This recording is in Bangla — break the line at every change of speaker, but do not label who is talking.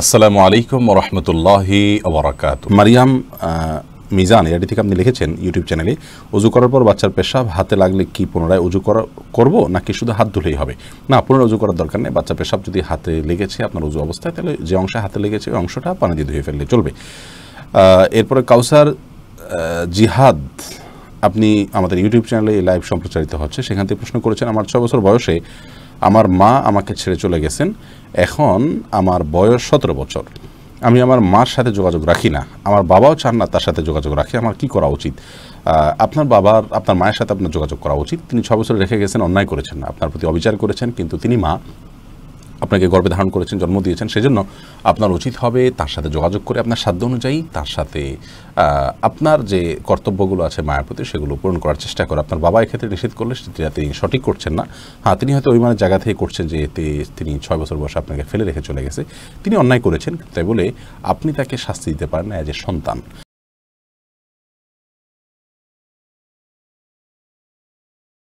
আসসালামু আলাইকুম রহমতুল্লাহি ওবরাকাত মারিয়াম মিজান এটি থেকে আপনি লিখেছেন ইউটিউব চ্যানেলে উজু করার পর বাচ্চার পেশাব হাতে লাগলে কি পুনরায় উজু করা করবো নাকি শুধু হাত ধুলেই হবে না পুনরায় উজু করার দরকার নেই বাচ্চা পেশাব যদি হাতে লেগেছে আপনার উজু অবস্থায় তাহলে যে অংশে হাতে লেগেছে ওই অংশটা পানি দিয়ে ধুয়ে ফেললে চলবে এরপরে কাউসার জিহাদ আপনি আমাদের ইউটিউব চ্যানেলে লাইভ সম্প্রচারিত হচ্ছে সেখান থেকে প্রশ্ন করেছেন আমার ছ বছর বয়সে আমার মা আমাকে ছেড়ে চলে গেছেন এখন আমার বয়স সতেরো বছর আমি আমার মার সাথে যোগাযোগ রাখি না আমার বাবাও চান না তার সাথে যোগাযোগ রাখি আমার কি করা উচিত আপনার বাবার আপনার মায়ের সাথে আপনার যোগাযোগ করা উচিত তিনি ছ বছর রেখে গেছেন অন্যায় করেছেন আপনার প্রতি অবিচার করেছেন কিন্তু তিনি মা আপনাকে গর্বে ধারণ করেছেন জন্ম দিয়েছেন সেজন্য আপনার উচিত হবে তার সাথে যোগাযোগ করে আপনার সাধ্য অনুযায়ী তার সাথে আপনার যে কর্তব্যগুলো আছে মায়ের প্রতি সেগুলো পূরণ করার চেষ্টা করে আপনার বাবা এক্ষেত্রে নিষেধ করলে সেটা তিনি সঠিক করছেন না হ্যাঁ তিনি হয়তো অভিমানের জায়গা থেকে করছেন যে এতে তিনি ছয় বছর বয়সে আপনাকে ফেলে রেখে চলে গেছে তিনি অন্যায় করেছেন তাই বলে আপনি তাকে শাস্তি দিতে পারেন না এজ এ সন্তান